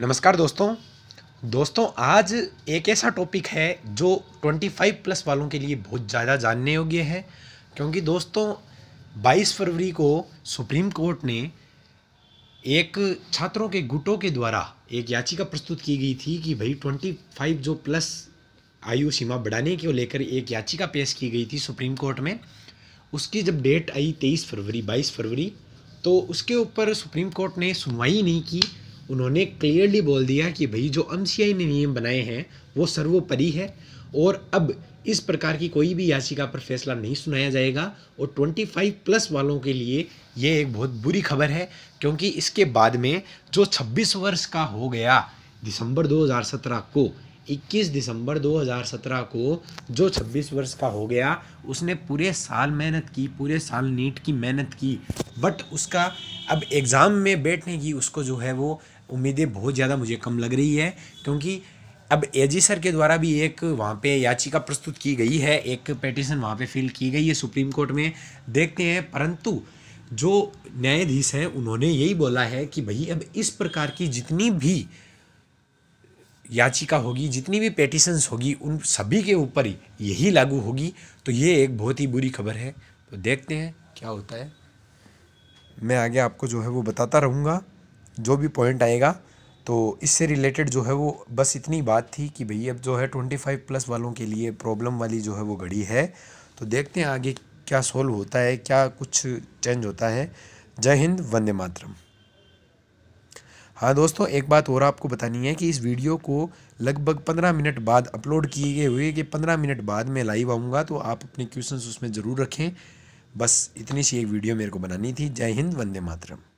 नमस्कार दोस्तों दोस्तों आज एक ऐसा टॉपिक है जो 25 प्लस वालों के लिए बहुत ज़्यादा जानने योग्य है क्योंकि दोस्तों 22 फरवरी को सुप्रीम कोर्ट ने एक छात्रों के गुटों के द्वारा एक याचिका प्रस्तुत की गई थी कि भाई 25 जो प्लस आयु सीमा बढ़ाने को लेकर एक याचिका पेश की गई थी सुप्रीम कोर्ट में उसकी जब डेट आई 23 फरवरी 22 फरवरी तो उसके ऊपर सुप्रीम कोर्ट ने सुनवाई नहीं की उन्होंने क्लियरली बोल दिया कि भाई जो एम ने नियम बनाए हैं वो सर्वोपरि है और अब इस प्रकार की कोई भी याचिका पर फैसला नहीं सुनाया जाएगा और 25 प्लस वालों के लिए ये एक बहुत बुरी खबर है क्योंकि इसके बाद में जो 26 वर्ष का हो गया दिसंबर 2017 को 21 दिसंबर 2017 को जो 26 वर्ष का हो गया उसने पूरे साल मेहनत की पूरे साल नीट की मेहनत की बट उसका अब एग्ज़ाम में बैठने की उसको जो है वो उम्मीदें बहुत ज़्यादा मुझे कम लग रही है क्योंकि अब ए सर के द्वारा भी एक वहाँ पे याचिका प्रस्तुत की गई है एक पेटिशन वहाँ पे फिल की गई है सुप्रीम कोर्ट में देखते हैं परंतु जो न्यायाधीश हैं उन्होंने यही बोला है कि भाई अब इस प्रकार की जितनी भी याचिका होगी जितनी भी पेटिशन्स होगी उन सभी के ऊपर ही यही लागू होगी तो ये एक बहुत ही बुरी खबर है तो देखते हैं क्या होता है मैं आगे आपको जो है वो बताता रहूँगा जो भी पॉइंट आएगा तो इससे रिलेटेड जो है वो बस इतनी बात थी कि भई अब जो है ट्वेंटी फाइव प्लस वालों के लिए प्रॉब्लम वाली जो है वो घड़ी है तो देखते हैं आगे क्या सोल्व होता है क्या कुछ चेंज होता है जय हिंद वंदे मातरम हाँ दोस्तों एक बात और आपको बतानी है कि इस वीडियो को लगभग पंद्रह मिनट बाद अपलोड किए गए हुए कि पंद्रह मिनट बाद मैं लाइव आऊँगा तो आप अपने क्वेश्चन उसमें ज़रूर रखें बस इतनी सी एक वीडियो मेरे को बनानी थी जय हिंद वंदे मातरम